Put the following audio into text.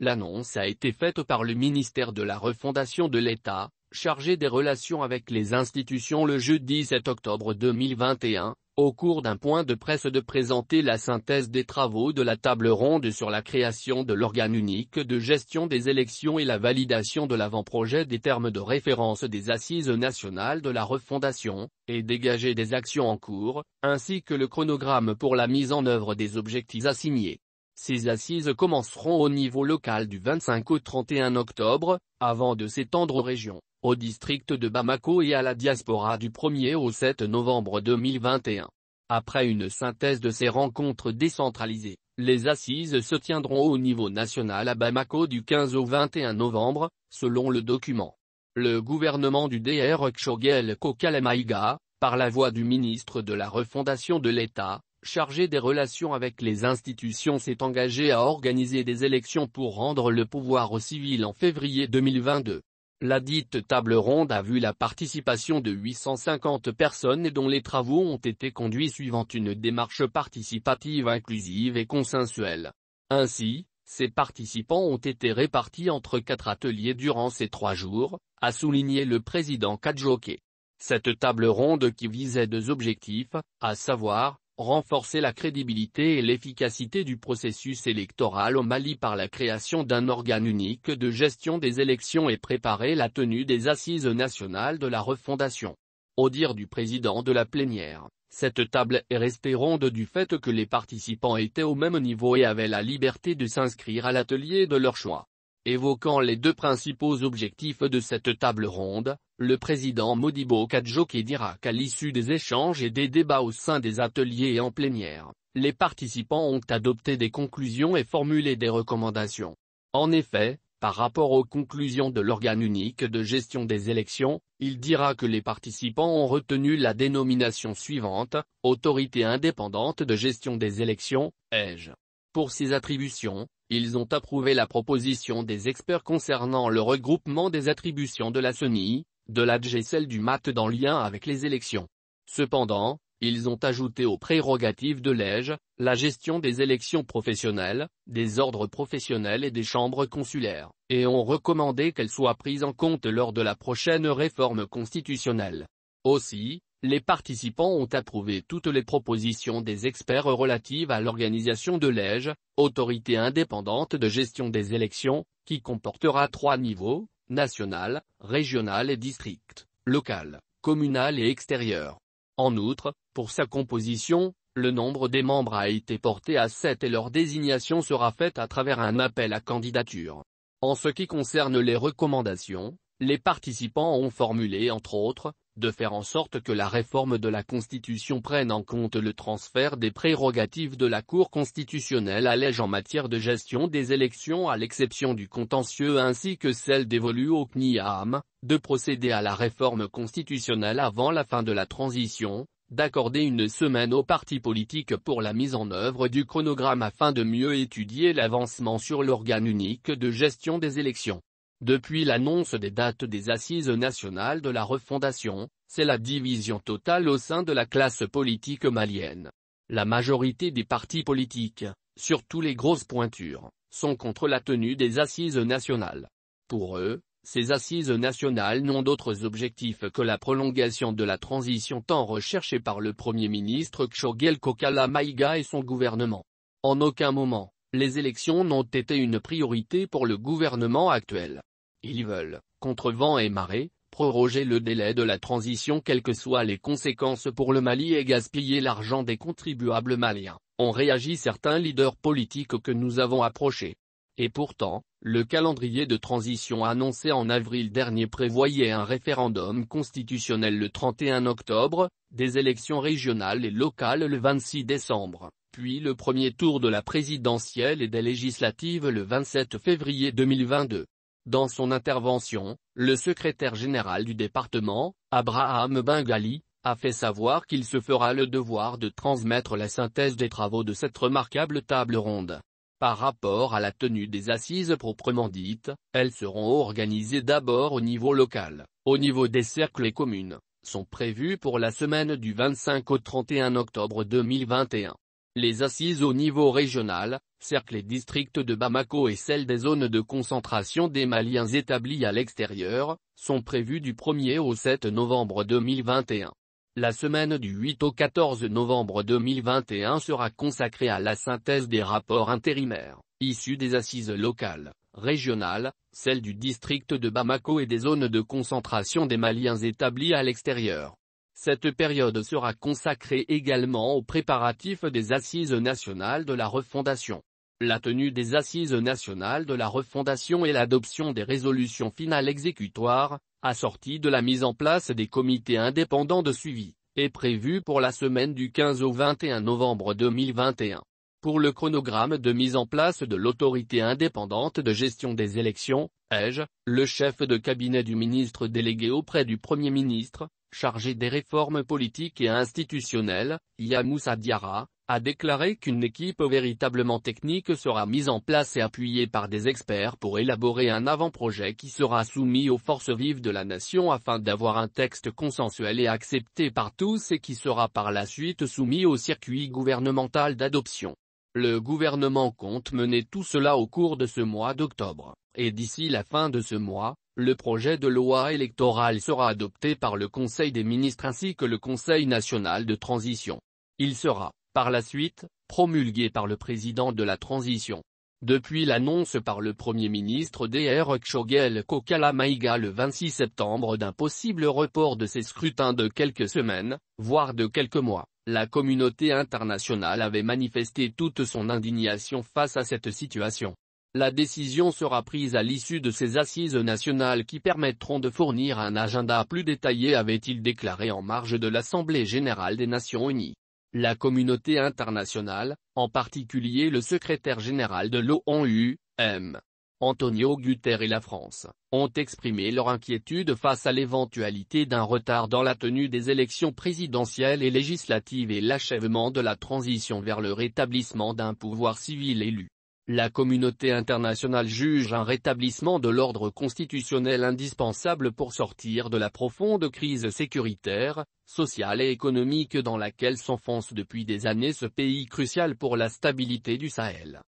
L'annonce a été faite par le ministère de la Refondation de l'État, chargé des relations avec les institutions le jeudi 7 octobre 2021, au cours d'un point de presse de présenter la synthèse des travaux de la table ronde sur la création de l'organe unique de gestion des élections et la validation de l'avant-projet des termes de référence des assises nationales de la refondation, et dégager des actions en cours, ainsi que le chronogramme pour la mise en œuvre des objectifs assignés. Ces assises commenceront au niveau local du 25 au 31 octobre, avant de s'étendre aux régions, au district de Bamako et à la diaspora du 1er au 7 novembre 2021. Après une synthèse de ces rencontres décentralisées, les assises se tiendront au niveau national à Bamako du 15 au 21 novembre, selon le document. Le gouvernement du DR Kshogel Kokalamaïga, par la voix du ministre de la Refondation de l'État, chargé des relations avec les institutions s'est engagé à organiser des élections pour rendre le pouvoir au civil en février 2022. La dite table ronde a vu la participation de 850 personnes et dont les travaux ont été conduits suivant une démarche participative inclusive et consensuelle. Ainsi, ces participants ont été répartis entre quatre ateliers durant ces trois jours, a souligné le président Kadjoké. Cette table ronde qui visait deux objectifs, à savoir, renforcer la crédibilité et l'efficacité du processus électoral au Mali par la création d'un organe unique de gestion des élections et préparer la tenue des assises nationales de la refondation. Au dire du président de la plénière, cette table est restée ronde du fait que les participants étaient au même niveau et avaient la liberté de s'inscrire à l'atelier de leur choix. Évoquant les deux principaux objectifs de cette table ronde, le président Modibo Kadjoké dira qu'à l'issue des échanges et des débats au sein des ateliers et en plénière, les participants ont adopté des conclusions et formulé des recommandations. En effet, par rapport aux conclusions de l'organe unique de gestion des élections, il dira que les participants ont retenu la dénomination suivante, Autorité indépendante de gestion des élections, EJ. Pour ces attributions, ils ont approuvé la proposition des experts concernant le regroupement des attributions de la CENI, de l'ADG et celle du MAT dans lien avec les élections. Cependant, ils ont ajouté aux prérogatives de l'EGE, la gestion des élections professionnelles, des ordres professionnels et des chambres consulaires, et ont recommandé qu'elles soient prises en compte lors de la prochaine réforme constitutionnelle. Aussi, les participants ont approuvé toutes les propositions des experts relatives à l'organisation de l'EGE, autorité indépendante de gestion des élections, qui comportera trois niveaux, national, régional et district, local, communal et extérieur. En outre, pour sa composition, le nombre des membres a été porté à 7 et leur désignation sera faite à travers un appel à candidature. En ce qui concerne les recommandations, les participants ont formulé entre autres, de faire en sorte que la réforme de la Constitution prenne en compte le transfert des prérogatives de la Cour constitutionnelle à en matière de gestion des élections à l'exception du contentieux ainsi que celle dévolue au CNIAM, de procéder à la réforme constitutionnelle avant la fin de la transition, d'accorder une semaine aux partis politiques pour la mise en œuvre du chronogramme afin de mieux étudier l'avancement sur l'organe unique de gestion des élections. Depuis l'annonce des dates des assises nationales de la refondation, c'est la division totale au sein de la classe politique malienne. La majorité des partis politiques, surtout les grosses pointures, sont contre la tenue des assises nationales. Pour eux, ces assises nationales n'ont d'autres objectifs que la prolongation de la transition tant recherchée par le Premier ministre Kshogel Kokala Maïga et son gouvernement. En aucun moment, les élections n'ont été une priorité pour le gouvernement actuel. Ils veulent, contre vent et marée, proroger le délai de la transition quelles que soient les conséquences pour le Mali et gaspiller l'argent des contribuables maliens, ont réagi certains leaders politiques que nous avons approchés. Et pourtant, le calendrier de transition annoncé en avril dernier prévoyait un référendum constitutionnel le 31 octobre, des élections régionales et locales le 26 décembre, puis le premier tour de la présidentielle et des législatives le 27 février 2022. Dans son intervention, le secrétaire général du département, Abraham Bengali, a fait savoir qu'il se fera le devoir de transmettre la synthèse des travaux de cette remarquable table ronde. Par rapport à la tenue des assises proprement dites, elles seront organisées d'abord au niveau local, au niveau des cercles et communes, sont prévues pour la semaine du 25 au 31 octobre 2021 les assises au niveau régional, cercle et districts de Bamako et celles des zones de concentration des Maliens établis à l'extérieur, sont prévues du 1er au 7 novembre 2021. La semaine du 8 au 14 novembre 2021 sera consacrée à la synthèse des rapports intérimaires, issus des assises locales, régionales, celles du district de Bamako et des zones de concentration des Maliens établis à l'extérieur. Cette période sera consacrée également aux préparatifs des Assises nationales de la refondation. La tenue des Assises nationales de la refondation et l'adoption des résolutions finales exécutoires, assorties de la mise en place des comités indépendants de suivi, est prévue pour la semaine du 15 au 21 novembre 2021. Pour le chronogramme de mise en place de l'autorité indépendante de gestion des élections, EJ, le chef de cabinet du ministre délégué auprès du Premier ministre, chargé des réformes politiques et institutionnelles, Yamoussa Diara, a déclaré qu'une équipe véritablement technique sera mise en place et appuyée par des experts pour élaborer un avant-projet qui sera soumis aux forces vives de la nation afin d'avoir un texte consensuel et accepté par tous et qui sera par la suite soumis au circuit gouvernemental d'adoption. Le gouvernement compte mener tout cela au cours de ce mois d'octobre, et d'ici la fin de ce mois, le projet de loi électorale sera adopté par le Conseil des ministres ainsi que le Conseil national de transition. Il sera, par la suite, promulgué par le président de la transition. Depuis l'annonce par le Premier ministre Dr Kshogel Kokalamaïga le 26 septembre d'un possible report de ces scrutins de quelques semaines, voire de quelques mois, la communauté internationale avait manifesté toute son indignation face à cette situation. La décision sera prise à l'issue de ces assises nationales qui permettront de fournir un agenda plus détaillé avait-il déclaré en marge de l'Assemblée générale des Nations Unies. La communauté internationale, en particulier le secrétaire général de l'ONU, M. Antonio Guterres et la France, ont exprimé leur inquiétude face à l'éventualité d'un retard dans la tenue des élections présidentielles et législatives et l'achèvement de la transition vers le rétablissement d'un pouvoir civil élu la communauté internationale juge un rétablissement de l'ordre constitutionnel indispensable pour sortir de la profonde crise sécuritaire, sociale et économique dans laquelle s'enfonce depuis des années ce pays crucial pour la stabilité du Sahel.